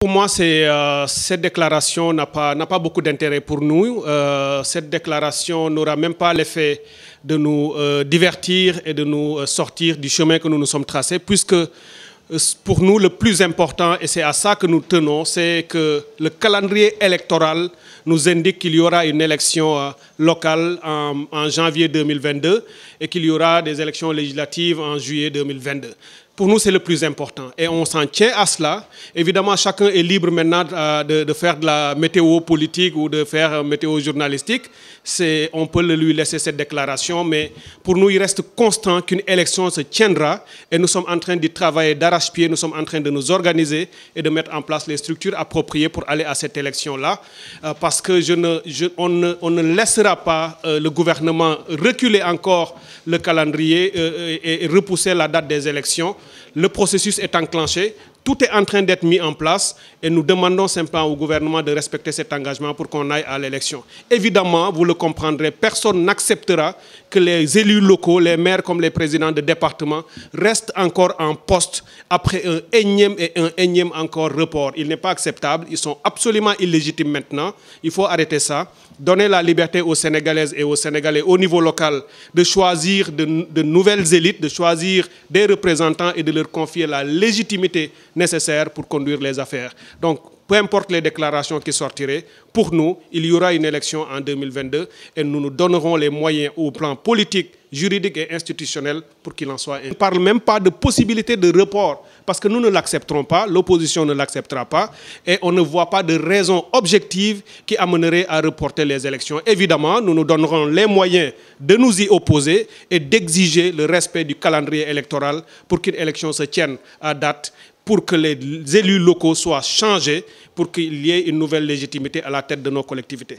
Pour moi, euh, cette déclaration n'a pas, beaucoup d'intérêt pour nous. Euh, cette déclaration n'aura même pas l'effet de nous euh, divertir et de nous sortir du chemin que nous nous sommes tracés, puisque pour nous, le plus important, et c'est à ça que nous tenons, c'est que le calendrier électoral nous indique qu'il y aura une élection locale en, en janvier 2022 et qu'il y aura des élections législatives en juillet 2022 pour nous, c'est le plus important. Et on s'en tient à cela. Évidemment, chacun est libre maintenant euh, de, faire de la météo politique ou de faire euh, météo journalistique. On peut lui laisser cette déclaration, mais pour nous, il reste constant qu'une élection se tiendra et nous sommes en train de travailler d'arrache-pied, nous sommes en train de nous organiser et de mettre en place les structures appropriées pour aller à cette élection-là, euh, parce que je ne, on, ne, laissera pas le gouvernement reculer encore le calendrier et repousser la date des élections le processus est enclenché tout est en train d'être mis en place et nous demandons simplement au gouvernement de respecter cet engagement pour qu'on aille à l'élection. Évidemment, vous le comprendrez, personne n'acceptera que les élus locaux, les maires comme les présidents de départements, restent encore en poste après un énième et un énième encore report. Il n'est pas acceptable, ils sont absolument illégitimes maintenant. Il faut arrêter ça, donner la liberté aux Sénégalaises et aux Sénégalais au niveau local de choisir de, de nouvelles élites, de choisir des représentants et de leur confier la légitimité nécessaires pour conduire les affaires. Donc, peu importe les déclarations qui sortiraient, pour nous, il y aura une élection en 2022 et nous nous donnerons les moyens au plan politique, juridique et institutionnel pour qu'il en soit un. On ne parle même pas de possibilité de report parce que nous ne l'accepterons pas, l'opposition ne l'acceptera pas et on ne voit pas de raison objective qui amènerait à reporter les élections. Évidemment, nous nous donnerons les moyens de nous y opposer et d'exiger le respect du calendrier électoral pour qu'une élection se tienne à date pour que les élus locaux soient changés, pour qu'il y ait une nouvelle légitimité à la tête de nos collectivités.